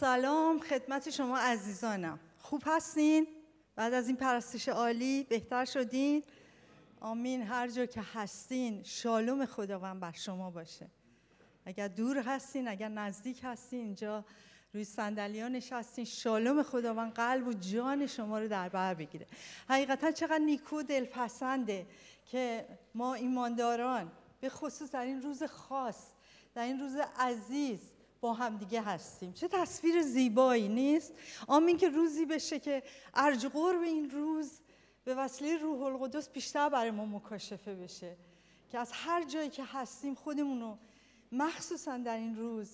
سلام خدمت شما عزیزانم خوب هستین؟ بعد از این پرستش عالی بهتر شدین؟ آمین هر جا که هستین شالوم خداوند بر شما باشه اگر دور هستین اگر نزدیک هستین اینجا روی صندلی نشستین شالوم خداوند قلب و جان شما رو در بر بگیره حقیقتا چقدر نیکو دلپسنده که ما ایمانداران به خصوص در این روز خاص در این روز عزیز با همدیگه هستیم چه تصویر زیبایی نیست آمین که روزی بشه که ارج قرب این روز به وسیله روح القدس بیشتر برای ما مکاشفه بشه که از هر جایی که هستیم خودمون رو مخصوصا در این روز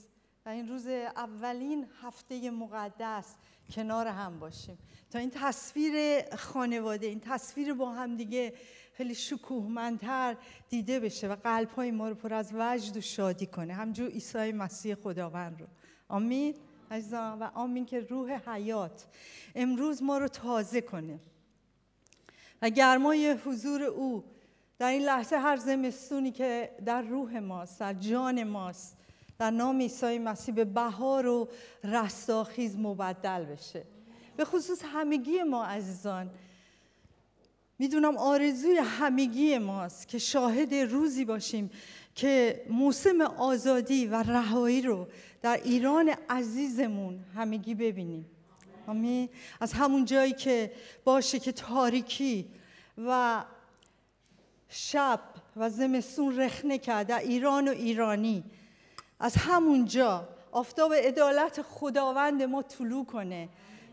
و این روز اولین هفته مقدس کنار هم باشیم تا این تصویر خانواده این تصویر با هم دیگه خیلی شکوهمندتر دیده بشه و قلب های ما رو پر از وجد و شادی کنه همجور عیسی مسیح خداوند رو آمین عزیزان و آمین که روح حیات امروز ما رو تازه کنه و گرمای حضور او در این لحظه هر زمستونی که در روح ماست در جان ماست در نام عیسی مسیح به بهار و رستاخیز مبدل بشه به خصوص همگی ما عزیزان میدونم آرزوی همگی ماست که شاهد روزی باشیم که موسم آزادی و رهایی رو در ایران عزیزمون همگی ببینیم آمین از همون جایی که باشه که تاریکی و شب و زمستون رخنه کرد ایران و ایرانی از همونجا آفتاب عدالت خداوند ما طلوع کنه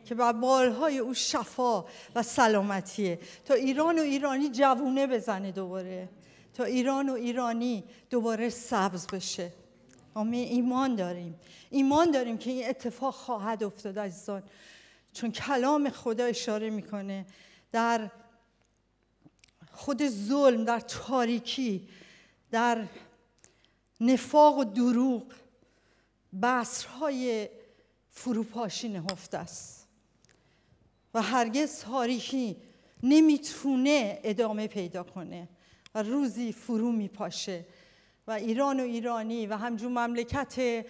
که بر بالهای او شفا و سلامتیه تا ایران و ایرانی جوونه بزنه دوباره تا ایران و ایرانی دوباره سبز بشه ما ایمان داریم ایمان داریم که این اتفاق خواهد افتاد عزیزان چون کلام خدا اشاره میکنه در خود ظلم در تاریکی در نفاق و دروغ بسرهای فروپاشی نهفته است و هرگز تاریخی نمیتونه ادامه پیدا کنه و روزی فرو میپاشه و ایران و ایرانی و همجون مملکت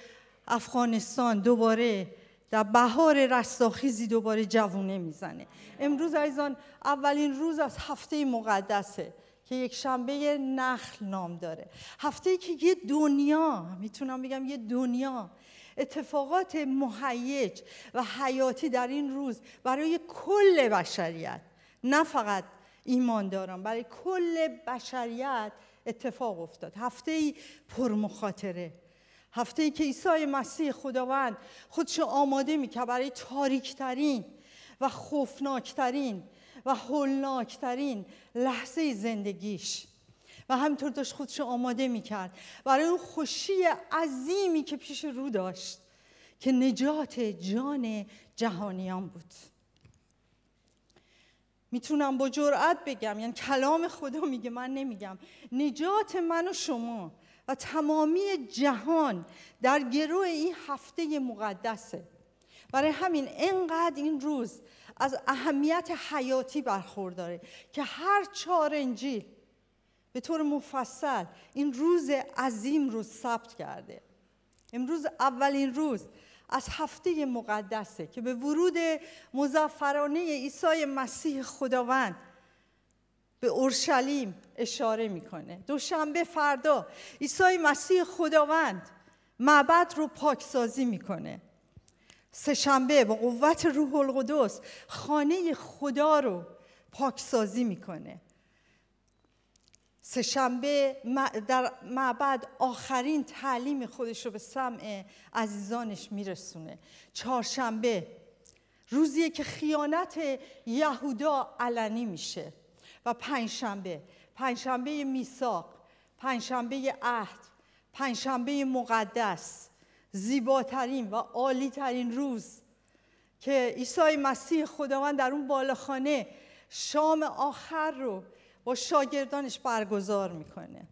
افغانستان دوباره در بهار رستاخیزی دوباره جوونه میزنه امروز ایزان اولین روز از هفته مقدسه که یک شنبه نخل نام داره هفته ای که یه دنیا میتونم بگم یه دنیا اتفاقات مهیج و حیاتی در این روز برای کل بشریت نه فقط ایمان دارم برای کل بشریت اتفاق افتاد هفته ای پر مخاطره هفته ای که عیسی مسیح خداوند خودش آماده میکرد برای تاریکترین و خوفناکترین و هولناکترین لحظه زندگیش و همینطور داشت خودش آماده میکرد برای اون خوشی عظیمی که پیش رو داشت که نجات جان جهانیان بود میتونم با جرأت بگم یعنی کلام خدا میگه من نمیگم نجات من و شما و تمامی جهان در گروه این هفته مقدسه برای همین انقدر این روز از اهمیت حیاتی برخورداره که هر چهار انجیل به طور مفصل این روز عظیم رو ثبت کرده امروز اولین روز از هفته مقدسه که به ورود مزفرانه عیسی مسیح خداوند به اورشلیم اشاره میکنه دوشنبه فردا عیسی مسیح خداوند معبد رو پاکسازی میکنه سهشنبه با قوت روح القدس خانه خدا رو پاکسازی میکنه سهشنبه در معبد آخرین تعلیم خودش رو به سمع عزیزانش میرسونه چهارشنبه روزیه که خیانت یهودا علنی میشه و پنجشنبه پنجشنبه میثاق پنجشنبه عهد پنجشنبه مقدس زیباترین و عالی ترین روز که عیسی مسیح خداوند در اون بالاخانه شام آخر رو با شاگردانش برگزار میکنه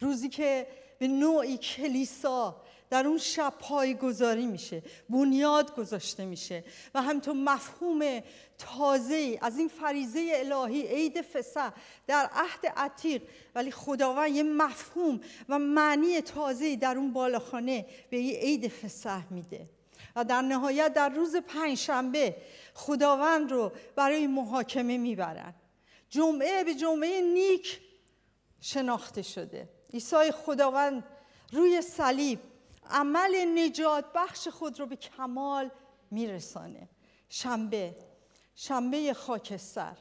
روزی که به نوعی کلیسا در اون شب گذاری میشه بنیاد گذاشته میشه و همینطور مفهوم تازه از این فریزه الهی عید فسح در عهد عتیق ولی خداوند یه مفهوم و معنی تازه در اون بالاخانه به این عید فسح میده و در نهایت در روز پنجشنبه خداوند رو برای محاکمه میبرن جمعه به جمعه نیک شناخته شده عیسی خداوند روی صلیب عمل نجات بخش خود رو به کمال میرسانه شنبه شنبه خاکستر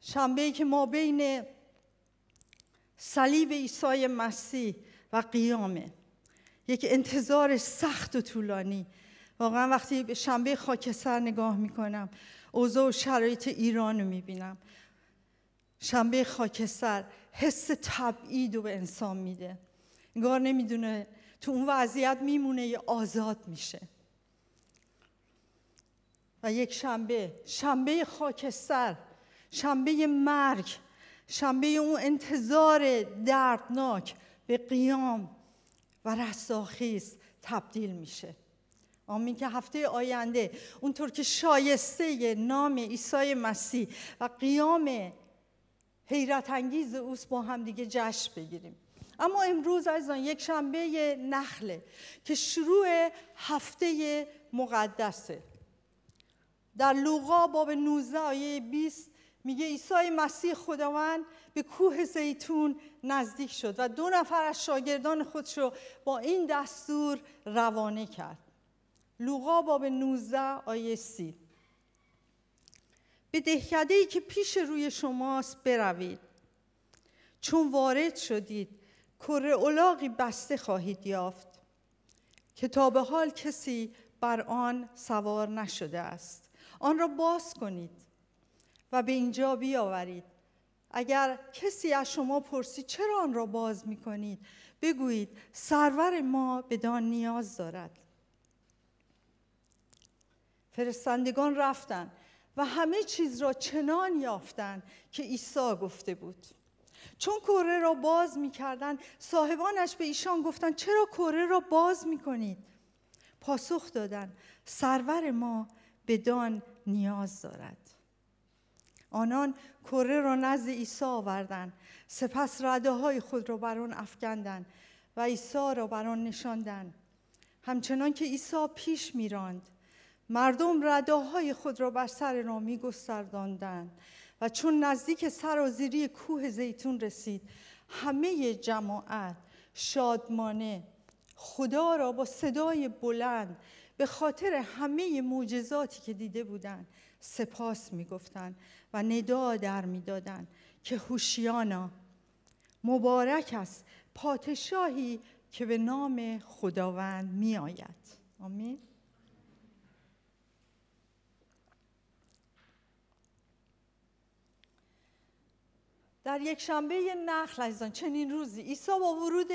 شنبه که ما بین صلیب عیسی مسیح و قیامه یک انتظار سخت و طولانی واقعا وقتی به شنبه خاکستر نگاه میکنم اوضاع و شرایط ایران رو میبینم شنبه خاکستر حس تبعید رو به انسان میده انگار نمیدونه تو اون وضعیت میمونه ی آزاد میشه و یک شنبه شنبه خاکستر شنبه مرگ شنبه اون انتظار دردناک به قیام و رستاخیز تبدیل میشه آمین که هفته آینده اونطور که شایسته نام عیسی مسیح و قیام حیرت انگیز اوست با هم دیگه جشن بگیریم اما امروز آن یک شنبه نخله که شروع هفته مقدسه در لوقا باب 19 آیه 20 میگه عیسی مسیح خداوند به کوه زیتون نزدیک شد و دو نفر از شاگردان خودش رو با این دستور روانه کرد لوقا باب 19 آیه 30 به دهکده ای که پیش روی شماست بروید چون وارد شدید کره اولاغی بسته خواهید یافت که تا به حال کسی بر آن سوار نشده است آن را باز کنید و به اینجا بیاورید اگر کسی از شما پرسید چرا آن را باز می کنید بگویید سرور ما دان نیاز دارد فرستندگان رفتند و همه چیز را چنان یافتند که عیسی گفته بود چون کره را باز میکردند صاحبانش به ایشان گفتند چرا کره را باز میکنید پاسخ دادند سرور ما به دان نیاز دارد آنان کره را نزد عیسی آوردند سپس رده های خود را بر آن افکندند و عیسی را بر آن نشاندند همچنان که عیسی پیش میراند مردم رده های خود را بر سر را میگسترداندند و چون نزدیک سرازیری کوه زیتون رسید همه جماعت شادمانه خدا را با صدای بلند به خاطر همه معجزاتی که دیده بودند سپاس میگفتند و ندا در میدادند که هوشیانا مبارک است پادشاهی که به نام خداوند میآید آمین در یک شنبه نخل عزیزان چنین روزی عیسی با ورود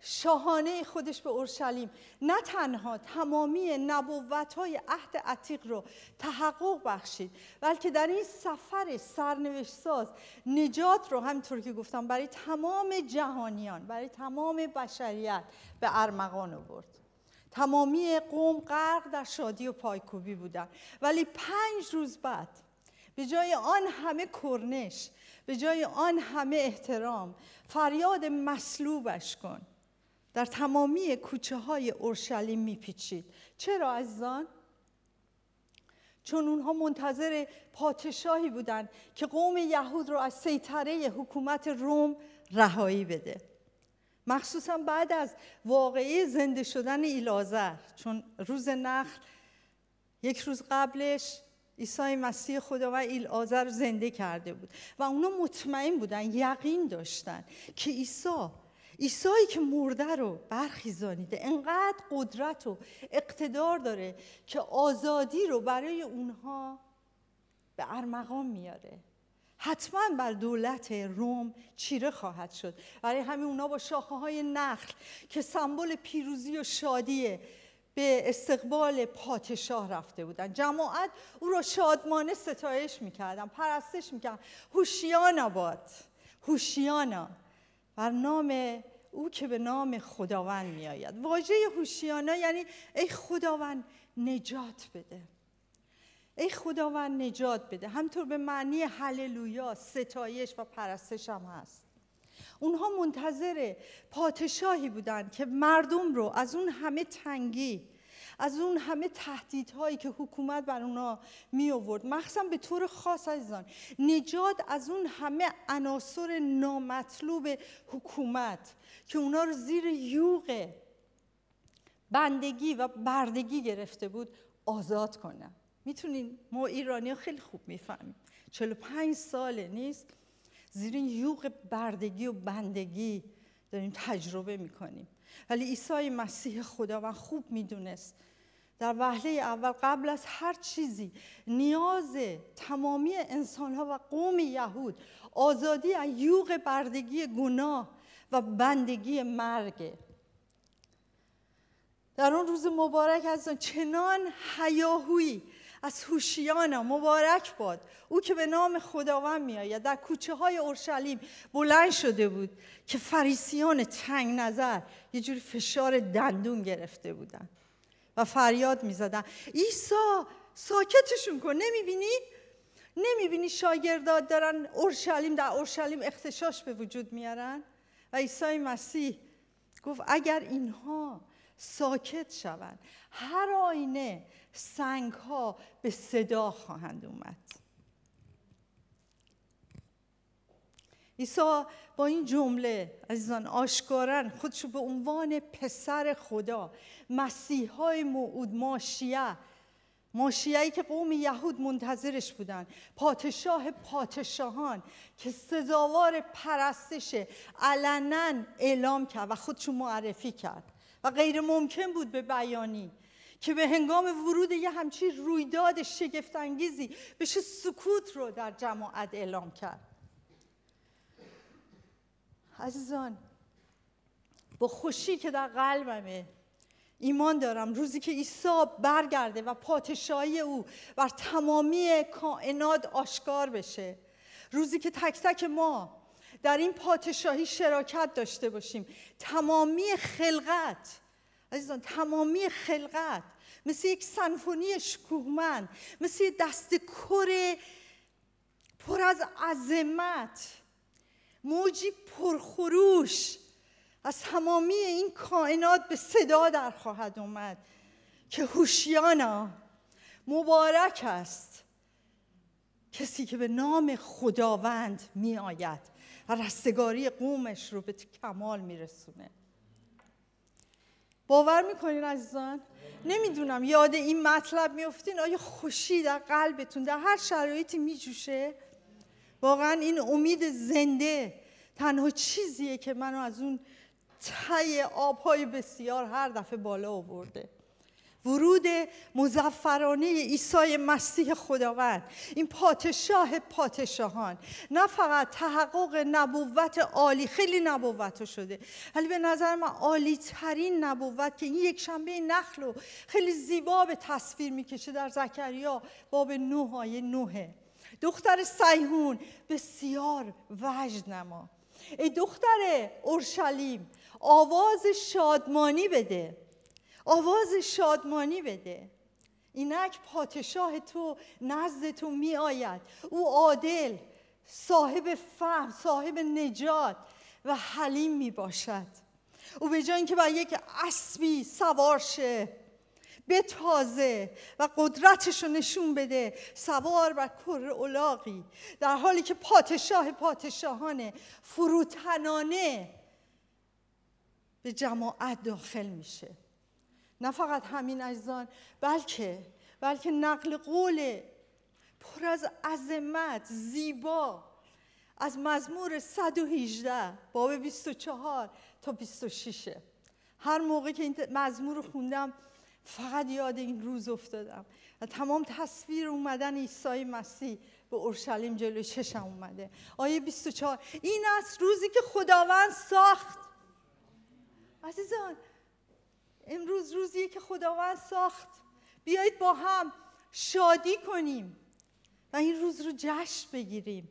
شاهانه خودش به اورشلیم نه تنها تمامی نبوت های عهد عتیق رو تحقق بخشید بلکه در این سفر سرنوشت ساز نجات رو همینطور که گفتم برای تمام جهانیان برای تمام بشریت به ارمغان آورد تمامی قوم غرق در شادی و پایکوبی بودن ولی پنج روز بعد به جای آن همه کرنش به جای آن همه احترام فریاد مصلوبش کن در تمامی کوچه های اورشلیم میپیچید چرا عزیزان چون اونها منتظر پادشاهی بودند که قوم یهود را از سیطره حکومت روم رهایی بده مخصوصا بعد از واقعی زنده شدن ایلازر چون روز نخل یک روز قبلش عیسی مسیح خدا و ایل رو زنده کرده بود و اونا مطمئن بودن یقین داشتن که عیسی عیسایی که مرده رو برخیزانیده انقدر قدرت و اقتدار داره که آزادی رو برای اونها به ارمغان میاره حتما بر دولت روم چیره خواهد شد برای همین اونا با شاخه های نخل که سمبل پیروزی و شادیه به استقبال پادشاه رفته بودن جماعت او را شادمانه ستایش میکردن پرستش میکردن هوشیانا باد هوشیانا بر نام او که به نام خداوند میآید واژه هوشیانا یعنی ای خداوند نجات بده ای خداوند نجات بده همطور به معنی هللویا ستایش و پرستش هم هست اونها منتظر پادشاهی بودند که مردم رو از اون همه تنگی از اون همه تهدیدهایی که حکومت بر اونا می آورد مخصوصا به طور خاص عزیزان نجات از اون همه عناصر نامطلوب حکومت که اونا رو زیر یوغ بندگی و بردگی گرفته بود آزاد کنه میتونین ما ایرانی خیلی خوب میفهمیم 45 ساله نیست زیر این یوغ بردگی و بندگی داریم تجربه میکنیم ولی عیسی مسیح خدا خداوند خوب میدونست در وهله اول قبل از هر چیزی نیاز تمامی انسان ها و قوم یهود آزادی از یوغ بردگی گناه و بندگی مرگ در اون روز مبارک از چنان هیاهویی از هوشیانا مبارک باد او که به نام خداوند میآید در کوچه های اورشلیم بلند شده بود که فریسیان تنگ نظر یه جوری فشار دندون گرفته بودن و فریاد میزدن عیسی ساکتشون کن نمیبینی نمیبینی شاگرداد دارن اورشلیم در اورشلیم اختشاش به وجود میارن و عیسی مسیح گفت اگر اینها ساکت شوند هر آینه سنگ ها به صدا خواهند اومد ایسا با این جمله عزیزان آشکارن خودشو به عنوان پسر خدا های موعود ماشیه ای که قوم یهود منتظرش بودن پادشاه پادشاهان که سزاوار پرستش علنا اعلام کرد و خودشو معرفی کرد و غیر ممکن بود به بیانی که به هنگام ورود یه همچین رویداد شگفتانگیزی بشه سکوت رو در جماعت اعلام کرد عزیزان با خوشی که در قلبمه ایمان دارم روزی که عیسی برگرده و پادشاهی او بر تمامی کائنات آشکار بشه روزی که تک تک ما در این پادشاهی شراکت داشته باشیم تمامی خلقت عزیزان تمامی خلقت مثل یک سنفونی شکوهمند مثل دست کره پر از عظمت موجی پرخروش از تمامی این کائنات به صدا در خواهد اومد که هوشیانا مبارک است کسی که به نام خداوند می آید و رستگاری قومش رو به کمال می رسونه. باور میکنین عزیزان نمیدونم یاد این مطلب میفتین آیا خوشی در قلبتون در هر شرایطی میجوشه واقعا این امید زنده تنها چیزیه که منو از اون تی آبهای بسیار هر دفعه بالا آورده ورود مزفرانه عیسی مسیح خداوند این پادشاه پادشاهان نه فقط تحقق نبوت عالی خیلی نبوت شده ولی به نظر من عالی ترین نبوت که این یک شنبه نخل خیلی زیبا به تصویر میکشه در زکریا باب نه آیه نوهه دختر سیهون بسیار وجد نما ای دختر اورشلیم آواز شادمانی بده آواز شادمانی بده اینک پادشاه تو نزد تو می آید او عادل صاحب فهم صاحب نجات و حلیم می باشد او به جای اینکه بر یک اسبی سوار شه تازه و قدرتش رو نشون بده سوار و کر اولاقی در حالی که پادشاه پادشاهانه فروتنانه به جماعت داخل میشه نه فقط همین اجزان بلکه بلکه نقل قول پر از عظمت زیبا از مزمور 118 باب 24 تا 26 هر موقع که این مزمور رو خوندم فقط یاد این روز افتادم و تمام تصویر اومدن عیسی مسیح به اورشلیم جلو چشم اومده آیه 24 این است روزی که خداوند ساخت عزیزان امروز روزیه که خداوند ساخت بیایید با هم شادی کنیم و این روز رو جشن بگیریم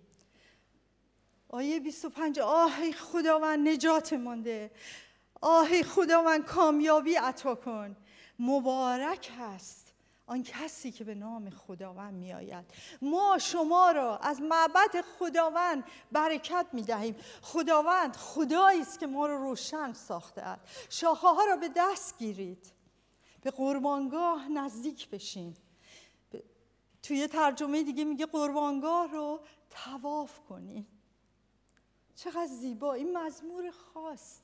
آیه 25 آه خداوند نجات مانده آه خداوند کامیابی عطا کن مبارک هست آن کسی که به نام خداوند می آید ما شما را از معبد خداوند برکت می دهیم خداوند خدایی است که ما را رو روشن ساخته است شاخه ها را به دست گیرید به قربانگاه نزدیک بشین توی ترجمه دیگه میگه قربانگاه رو تواف کنید. چقدر زیبا این مزمور خاص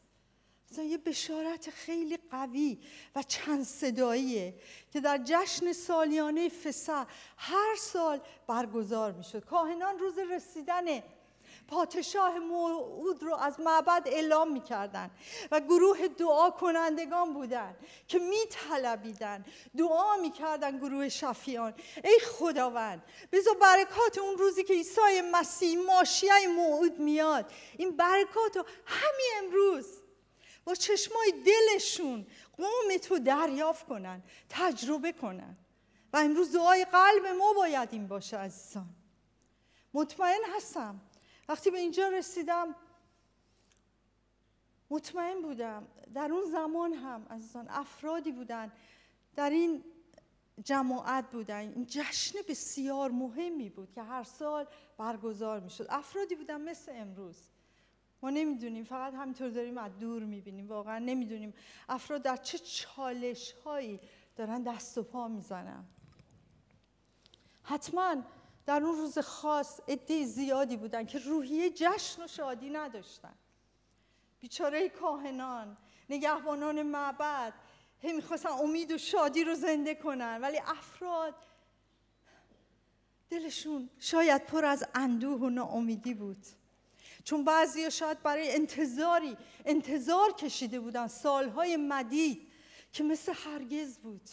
یه بشارت خیلی قوی و چند صداییه که در جشن سالیانه فسح هر سال برگزار میشد کاهنان روز رسیدن پادشاه موعود رو از معبد اعلام میکردن و گروه دعا کنندگان بودن که میطلبیدن دعا میکردن گروه شفیان ای خداوند بذار برکات اون روزی که عیسی مسیح ماشیه موعود میاد این برکات رو همین امروز با چشمای دلشون قوم تو دریافت کنن تجربه کنن و امروز دعای قلب ما باید این باشه عزیزان مطمئن هستم وقتی به اینجا رسیدم مطمئن بودم در اون زمان هم عزیزان افرادی بودن در این جماعت بودن این جشن بسیار مهمی بود که هر سال برگزار میشد افرادی بودن مثل امروز ما نمیدونیم فقط همینطور داریم از دور میبینیم واقعا نمیدونیم افراد در چه چالش هایی دارن دست و پا میزنن حتما در اون روز خاص عده زیادی بودن که روحیه جشن و شادی نداشتن بیچاره کاهنان نگهبانان معبد هی میخواستن امید و شادی رو زنده کنن ولی افراد دلشون شاید پر از اندوه و ناامیدی بود چون بعضی شاید برای انتظاری انتظار کشیده بودن سالهای مدید که مثل هرگز بود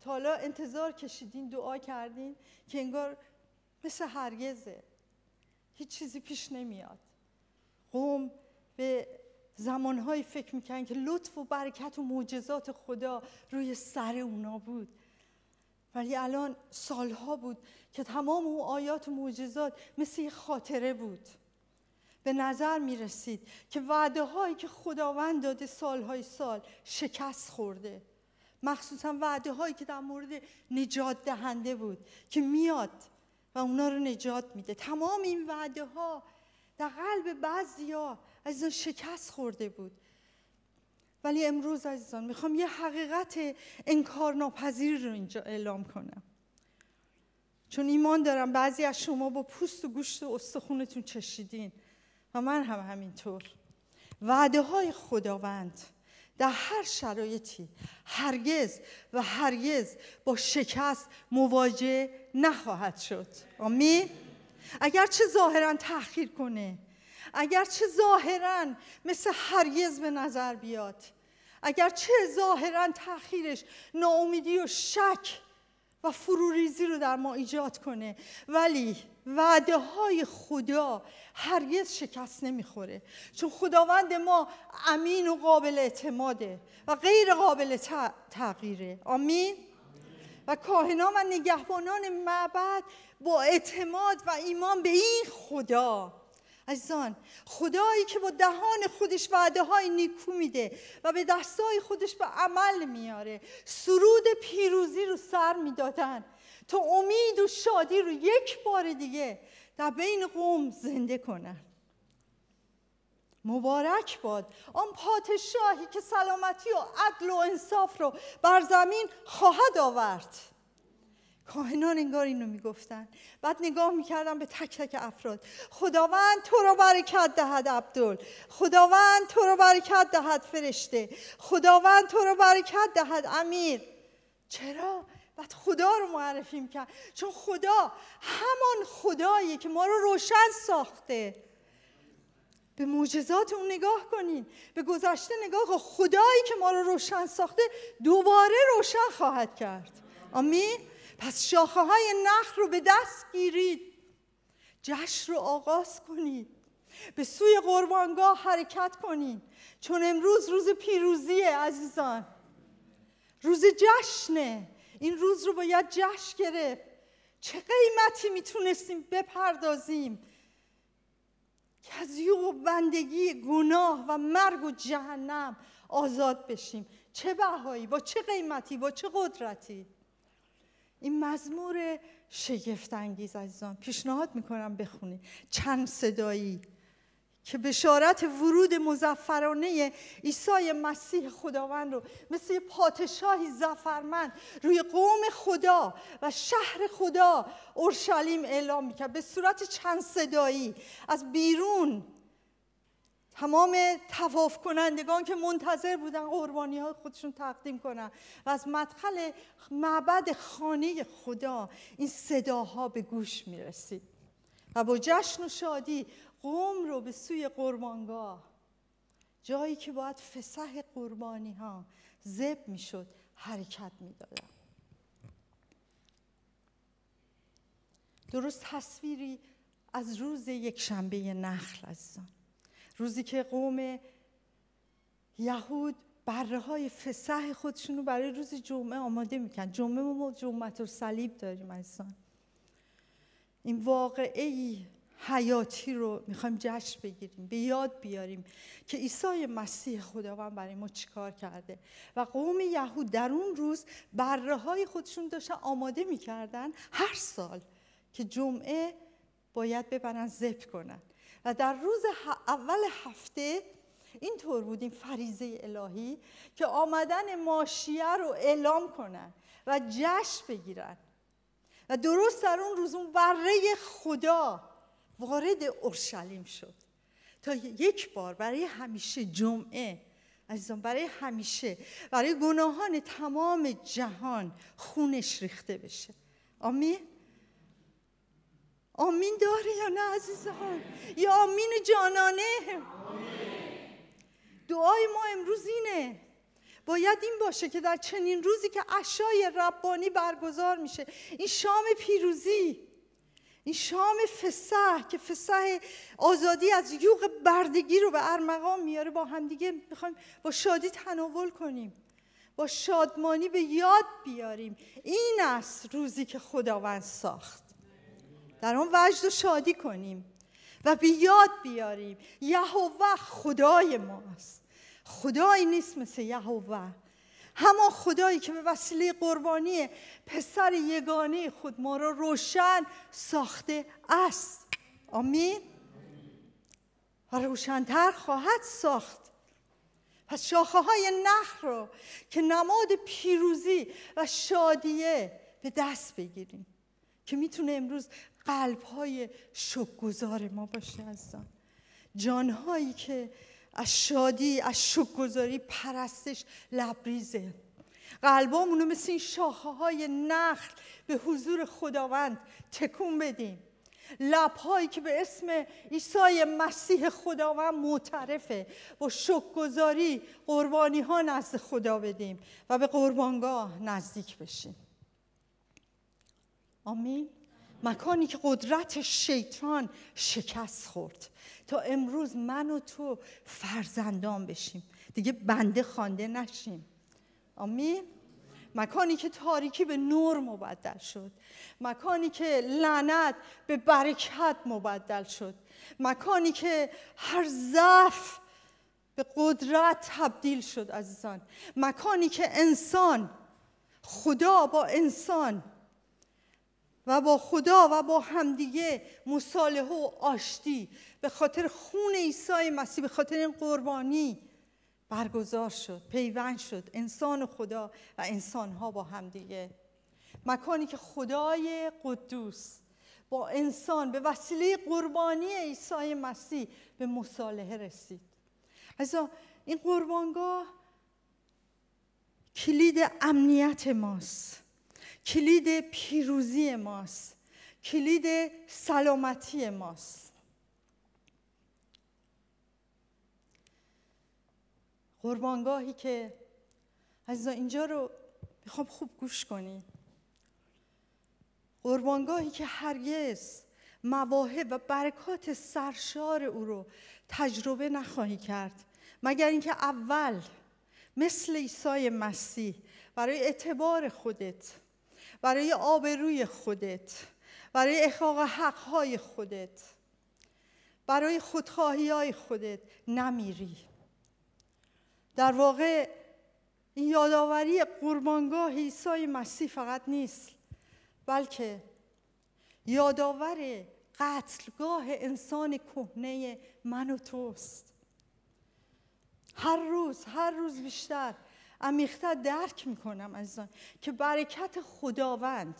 تا حالا انتظار کشیدین دعا کردین که انگار مثل هرگزه هیچ چیزی پیش نمیاد قوم به زمانهایی فکر میکنن که لطف و برکت و معجزات خدا روی سر اونا بود ولی الان سالها بود که تمام اون آیات و معجزات مثل یه خاطره بود به نظر می رسید که وعده هایی که خداوند داده های سال شکست خورده مخصوصا وعده هایی که در مورد نجات دهنده بود که میاد و اونا رو نجات میده تمام این وعده ها در قلب بعضی ها عزیزان شکست خورده بود ولی امروز عزیزان میخوام یه حقیقت انکار ناپذیر رو اینجا اعلام کنم چون ایمان دارم بعضی از شما با پوست و گوشت و استخونتون چشیدین من هم همینطور وعده های خداوند در هر شرایطی هرگز و هرگز با شکست مواجه نخواهد شد آمین اگر چه ظاهرا تاخیر کنه اگر چه ظاهرا مثل هرگز به نظر بیاد اگر چه ظاهرا تاخیرش ناامیدی و شک و فروریزی رو در ما ایجاد کنه ولی وعده های خدا هرگز شکست نمیخوره چون خداوند ما امین و قابل اعتماده و غیر قابل تغییره آمین و کاهنان و نگهبانان معبد با اعتماد و ایمان به این خدا عزیزان خدایی که با دهان خودش وعده های نیکو میده و به دستای خودش به عمل میاره سرود پیروزی رو سر میدادن تا امید و شادی رو یک بار دیگه در بین قوم زنده کنن مبارک باد آن پادشاهی که سلامتی و عدل و انصاف رو بر زمین خواهد آورد کاهنان انگار اینو میگفتن بعد نگاه میکردم به تک تک افراد خداوند تو رو برکت دهد عبدال خداوند تو رو برکت دهد فرشته خداوند تو رو برکت دهد امیر چرا؟ بعد خدا رو معرفی میکرد چون خدا همان خدایی که ما رو روشن ساخته به معجزات اون نگاه کنین به گذشته نگاه خدایی که ما رو روشن ساخته دوباره روشن خواهد کرد آمین پس شاخه های نخل رو به دست گیرید جشن رو آغاز کنید به سوی قربانگاه حرکت کنید چون امروز روز پیروزیه عزیزان روز جشنه این روز رو باید جشن گرفت چه قیمتی میتونستیم بپردازیم که از یوق و بندگی گناه و مرگ و جهنم آزاد بشیم چه بهایی با چه قیمتی با چه قدرتی این مزمور انگیز، عزیزان پیشنهاد میکنم بخونید چند صدایی که بشارت ورود مزفرانه ایسای مسیح خداوند رو مثل پادشاهی زفرمند روی قوم خدا و شهر خدا اورشلیم اعلام میکرد به صورت چند صدایی از بیرون تمام تواف کنندگان که منتظر بودن قربانی ها خودشون تقدیم کنن و از مدخل معبد خانه خدا این صداها به گوش می و با جشن و شادی قوم رو به سوی قربانگاه جایی که باید فسح قربانی ها زب می شد حرکت می درست تصویری از روز یک شنبه نخل عزیزان روزی که قوم یهود بره های فسح خودشون رو برای روز جمعه آماده میکن جمعه ما جمعه و صلیب داریم عزیزان این واقعی حیاتی رو میخوایم جشن بگیریم به یاد بیاریم که عیسی مسیح خداوند برای ما چیکار کرده و قوم یهود در اون روز بره های خودشون داشتن آماده میکردن هر سال که جمعه باید ببرن زب کنن و در روز اول هفته اینطور بود این فریزه الهی که آمدن ماشیه رو اعلام کنن و جشن بگیرن و درست در اون روز اون بره خدا وارد اورشلیم شد تا یک بار برای همیشه جمعه عزیزان برای همیشه برای گناهان تمام جهان خونش ریخته بشه آمین آمین داره یا نه عزیزان یا آمین جانانه دعای ما امروز اینه باید این باشه که در چنین روزی که عشای ربانی برگزار میشه این شام پیروزی این شام فسح که فسح آزادی از یوغ بردگی رو به ارمغان میاره با همدیگه میخوایم با شادی تناول کنیم با شادمانی به یاد بیاریم این است روزی که خداوند ساخت در آن وجد و شادی کنیم و به یاد بیاریم یهوه خدای ماست خدایی نیست مثل یهوه همان خدایی که به وسیله قربانی پسر یگانه خود ما را روشن ساخته است آمین و روشنتر خواهد ساخت پس شاخه های نخ رو که نماد پیروزی و شادیه به دست بگیریم که میتونه امروز قلب های شکگذار ما باشه عزیزان جان که از شادی از شکگذاری پرستش لبریزه قلبامونو مثل این شاخه های نخل به حضور خداوند تکون بدیم لبهایی که به اسم عیسی مسیح خداوند معترفه با شکرگزاری قربانی ها نزد خدا بدیم و به قربانگاه نزدیک بشیم آمین مکانی که قدرت شیطان شکست خورد تا امروز من و تو فرزندان بشیم دیگه بنده خوانده نشیم آمین مکانی که تاریکی به نور مبدل شد مکانی که لعنت به برکت مبدل شد مکانی که هر ضعف به قدرت تبدیل شد عزیزان مکانی که انسان خدا با انسان و با خدا و با همدیگه مصالحه و آشتی به خاطر خون عیسی مسیح به خاطر این قربانی برگزار شد پیوند شد انسان و خدا و انسان ها با همدیگه مکانی که خدای قدوس با انسان به وسیله قربانی عیسی مسیح به مصالحه رسید از این قربانگاه کلید امنیت ماست کلید پیروزی ماست کلید سلامتی ماست قربانگاهی که عزیزا اینجا رو میخوام خوب گوش کنی قربانگاهی که هرگز مواهب و برکات سرشار او رو تجربه نخواهی کرد مگر اینکه اول مثل عیسی مسیح برای اعتبار خودت برای آبروی خودت برای احقاق حقهای خودت برای خودخواهی های خودت نمیری در واقع این یادآوری قربانگاه عیسی مسیح فقط نیست بلکه یادآور قتلگاه انسان کهنه من و توست هر روز هر روز بیشتر عمیقتر درک میکنم عزیزان که برکت خداوند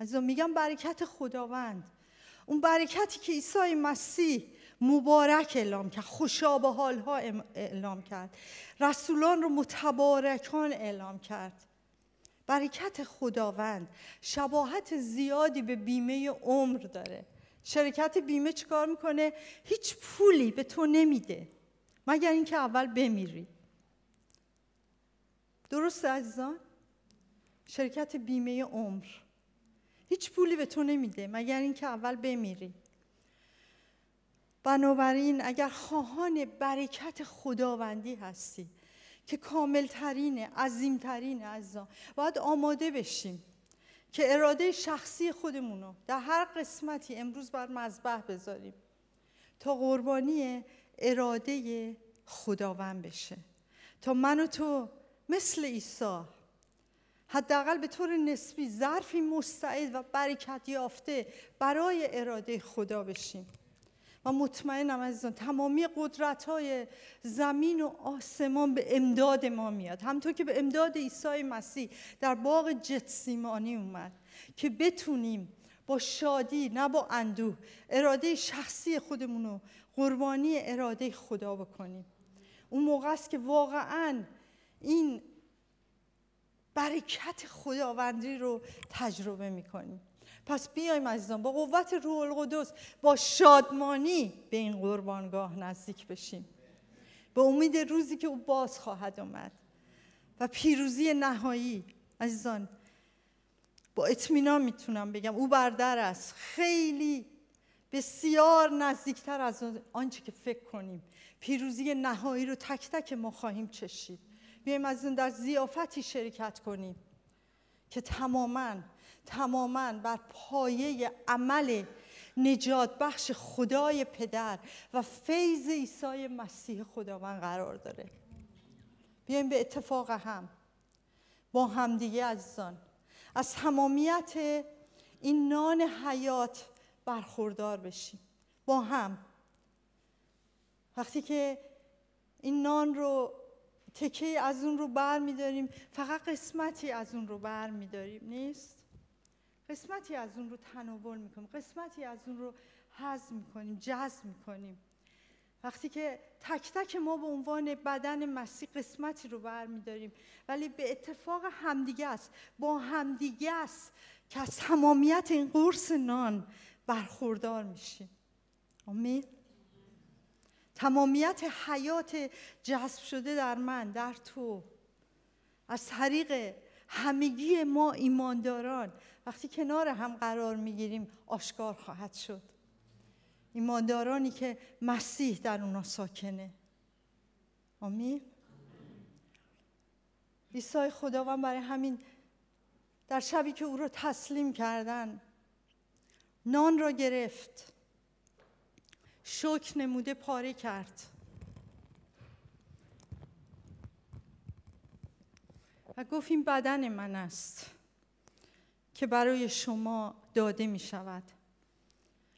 عزیزان میگم برکت خداوند اون برکتی که عیسی مسیح مبارک اعلام کرد خوشا به اعلام کرد رسولان رو متبارکان اعلام کرد برکت خداوند شباهت زیادی به بیمه عمر داره شرکت بیمه چیکار میکنه هیچ پولی به تو نمیده مگر اینکه اول بمیری درست عزیزان شرکت بیمه عمر هیچ پولی به تو نمیده مگر اینکه اول بمیری بنابراین اگر خواهان برکت خداوندی هستی که کاملترینه عظیمترینه عزیزان باید آماده بشیم که اراده شخصی خودمون رو در هر قسمتی امروز بر مذبح بذاریم تا قربانی اراده خداوند بشه تا من و تو مثل عیسی حداقل به طور نسبی ظرفی مستعد و برکت یافته برای اراده خدا بشیم و مطمئنم عزیزان تمامی قدرت های زمین و آسمان به امداد ما میاد همطور که به امداد عیسی مسیح در باغ جتسیمانی اومد که بتونیم با شادی نه با اندوه اراده شخصی خودمون رو قربانی اراده خدا بکنیم اون موقع است که واقعا این برکت خداوندی رو تجربه میکنیم پس بیایم عزیزان با قوت روح القدس با شادمانی به این قربانگاه نزدیک بشیم به امید روزی که او باز خواهد آمد و پیروزی نهایی عزیزان با اطمینان میتونم بگم او بردر است خیلی بسیار نزدیکتر از آنچه که فکر کنیم پیروزی نهایی رو تک تک ما خواهیم چشید بیایم از این در زیافتی شرکت کنیم که تماما تماما بر پایه عمل نجات بخش خدای پدر و فیض عیسی مسیح خداوند قرار داره بیایم به اتفاق هم با همدیگه عزیزان از تمامیت این نان حیات برخوردار بشیم با هم وقتی که این نان رو تکی از اون رو بر میداریم فقط قسمتی از اون رو بر میداریم نیست قسمتی از اون رو می میکنیم قسمتی از اون رو هضم میکنیم جذب میکنیم وقتی که تک تک ما به عنوان بدن مسیح قسمتی رو بر برمیداریم ولی به اتفاق همدیگه است با همدیگه است که از تمامیت این قرص نان برخوردار میشیم آمین تمامیت حیات جذب شده در من در تو از طریق همگی ما ایمانداران وقتی کنار هم قرار میگیریم آشکار خواهد شد ایماندارانی که مسیح در اونا ساکنه آمین عیسی خداوند برای همین در شبی که او را تسلیم کردن نان را گرفت شک نموده پاره کرد و گفت این بدن من است که برای شما داده می شود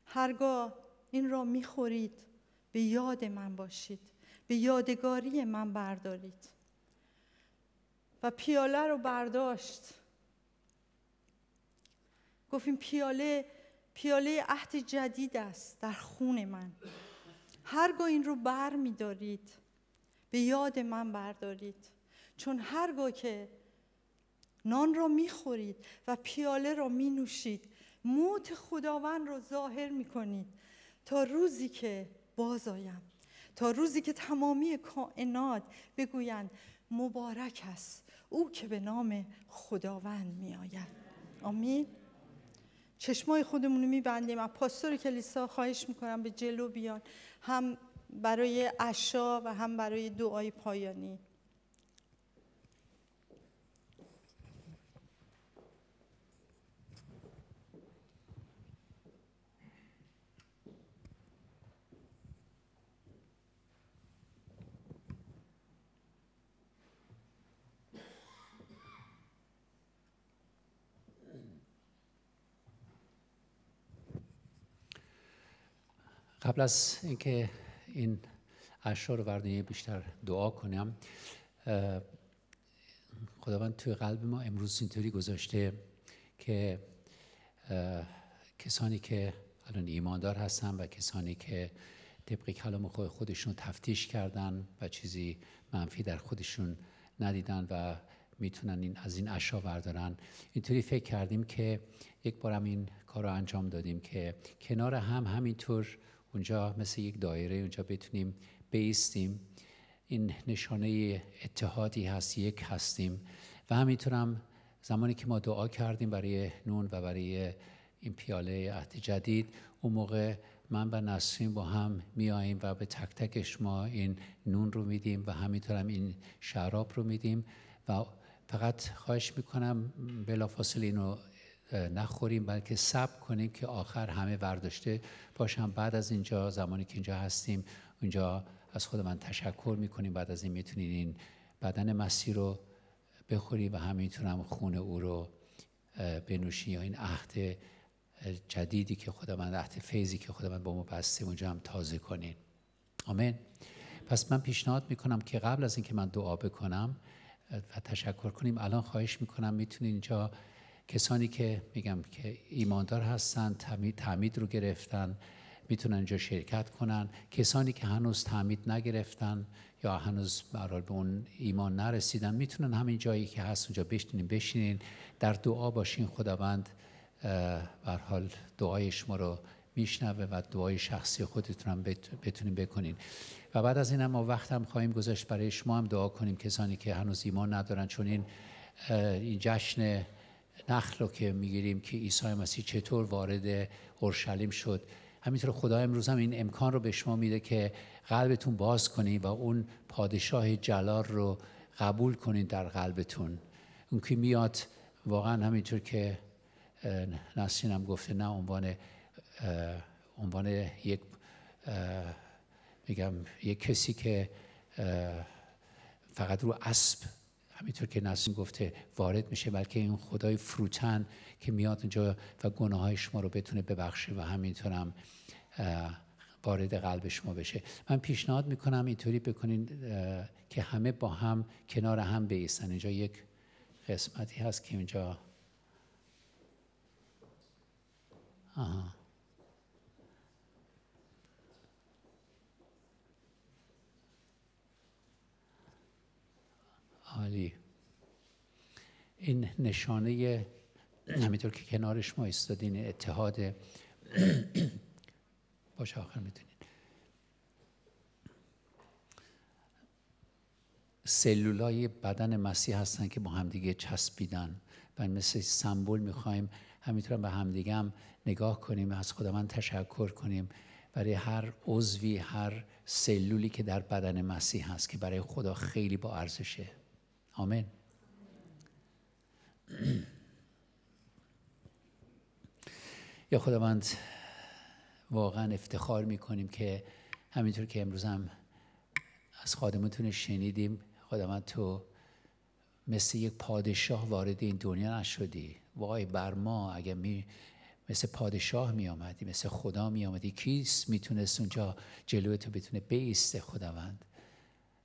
هرگاه این را می خورید به یاد من باشید به یادگاری من بردارید و پیاله رو برداشت گفت این پیاله پیاله عهد جدید است در خون من هرگاه این رو بر می دارید به یاد من بردارید چون هرگاه که نان را می خورید و پیاله را می نوشید موت خداوند را ظاهر می کنید تا روزی که باز آیم تا روزی که تمامی کائنات بگویند مبارک است او که به نام خداوند می آید آمین چشمای خودمون رو میبندیم از پاستور کلیسا خواهش میکنم به جلو بیان هم برای عشا و هم برای دعای پایانی قبل از اینکه این اشعار رو یه بیشتر دعا کنم خداوند توی قلب ما امروز اینطوری گذاشته که کسانی که الان ایماندار هستن و کسانی که طبق کلام خودشون تفتیش کردن و چیزی منفی در خودشون ندیدن و میتونن این از این اشا وردارن اینطوری فکر کردیم که یک بارم این کار رو انجام دادیم که کنار هم همینطور اونجا مثل یک دایره اونجا بتونیم بیستیم این نشانه اتحادی هست یک هستیم و همینطورم زمانی که ما دعا کردیم برای نون و برای این پیاله عهد جدید اون موقع من و نسرین با هم میاییم و به تک تک شما این نون رو میدیم و همینطورم این شراب رو میدیم و فقط خواهش میکنم بلافاصله اینو نخوریم بلکه سب کنیم که آخر همه ورداشته باشم بعد از اینجا زمانی که اینجا هستیم اونجا از خود من تشکر میکنیم بعد از این میتونین این بدن مسیر رو بخوری و هم خون او رو بنوشی یا این عهد جدیدی که خدا من عهد فیضی که خدا من با ما بسته اونجا هم تازه کنین آمین پس من پیشنهاد میکنم که قبل از اینکه من دعا بکنم و تشکر کنیم الان خواهش میکنم میتونین اینجا کسانی که میگم که ایماندار هستن تعمید, تعمید رو گرفتن میتونن اینجا شرکت کنن کسانی که هنوز تعمید نگرفتن یا هنوز برحال به اون ایمان نرسیدن میتونن همین جایی که هست اونجا بشینین بشینین در دعا باشین خداوند حال دعای شما رو میشنوه و دعای شخصی خودتون هم بتونین بکنین و بعد از این هم ما وقت هم خواهیم گذاشت برای شما هم دعا کنیم کسانی که هنوز ایمان ندارن چون این این جشن نخل رو که میگیریم که عیسی مسیح چطور وارد اورشلیم شد همینطور خدا امروز هم این امکان رو به شما میده که قلبتون باز کنید و اون پادشاه جلال رو قبول کنید در قلبتون اون که میاد واقعا همینطور که نسین هم گفته نه عنوان عنوان یک میگم یک کسی که فقط رو اسب همینطور که نسیم گفته وارد میشه بلکه این خدای فروتن که میاد اونجا و گناه های شما رو بتونه ببخشه و همینطور هم وارد قلب شما بشه من پیشنهاد میکنم اینطوری بکنین که همه با هم کنار هم بیستن اینجا یک قسمتی هست که اینجا آها عالی این نشانه همینطور که کنارش ما ایستادین اتحاد باش آخر سلول سلولای بدن مسیح هستن که با همدیگه چسبیدن و مثل سمبول میخوایم همینطور به همدیگه هم نگاه کنیم از من تشکر کنیم برای هر عضوی هر سلولی که در بدن مسیح هست که برای خدا خیلی با ارزشه آمین یا خداوند واقعا افتخار میکنیم که همینطور که امروز هم از خادمتون شنیدیم خداوند تو مثل یک پادشاه وارد این دنیا نشدی وای بر ما اگه می مثل پادشاه می مثل خدا می آمدی کیس میتونست اونجا جلوی تو بتونه بیسته خداوند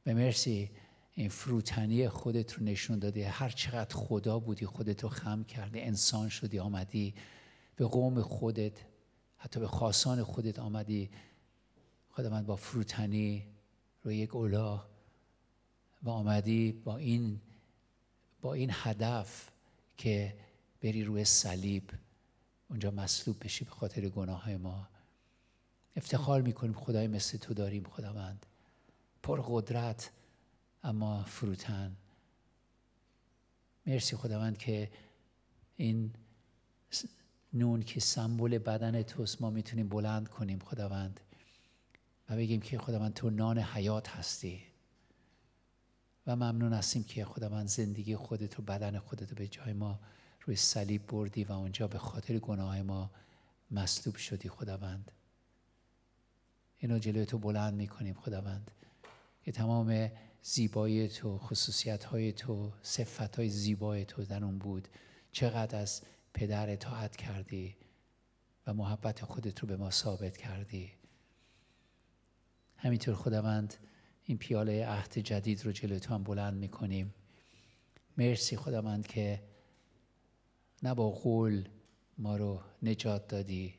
و مرسی این فروتنی خودت رو نشون دادی هر چقدر خدا بودی خودت رو خم کردی انسان شدی آمدی به قوم خودت حتی به خاصان خودت آمدی من با فروتنی روی یک اولا و آمدی با این با این هدف که بری روی صلیب اونجا مصلوب بشی به خاطر گناه ما افتخار میکنیم خدای مثل تو داریم خداوند پر قدرت اما فروتن مرسی خداوند که این نون که سمبول بدن توست ما میتونیم بلند کنیم خداوند و بگیم که خداوند تو نان حیات هستی و ممنون هستیم که خداوند زندگی خودت و بدن خودت به جای ما روی صلیب بردی و اونجا به خاطر گناه ما مصلوب شدی خداوند اینو جلوی تو بلند میکنیم خداوند که تمام زیبایی تو خصوصیت های تو صفت های زیبای تو در اون بود چقدر از پدر اطاعت کردی و محبت خودت رو به ما ثابت کردی همینطور خداوند این پیاله عهد جدید رو جلوی تو هم بلند میکنیم مرسی خداوند که نه با قول ما رو نجات دادی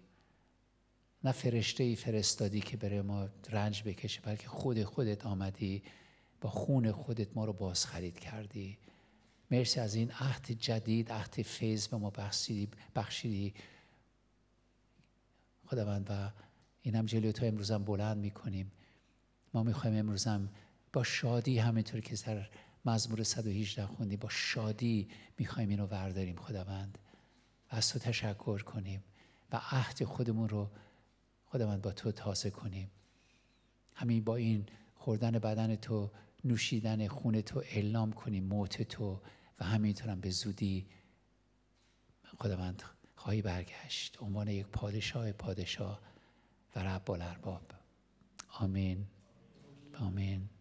نه فرشته ای فرستادی که بره ما رنج بکشه بلکه خود خودت آمدی با خون خودت ما رو باز خرید کردی مرسی از این عهد جدید عهد فیض به ما بخشیدی, بخشیدی. خداوند و این هم جلوی تو امروزم بلند میکنیم ما میخوایم امروزم با شادی همینطور که در مزمور 118 خوندی با شادی میخوایم اینو ورداریم خداوند و از تو تشکر کنیم و عهد خودمون رو خداوند با تو تازه کنیم همین با این خوردن بدن تو نوشیدن خون تو اعلام کنی موت تو و همینطورم به زودی خداوند خواهی برگشت عنوان یک پادشاه پادشاه و رب الارباب آمین آمین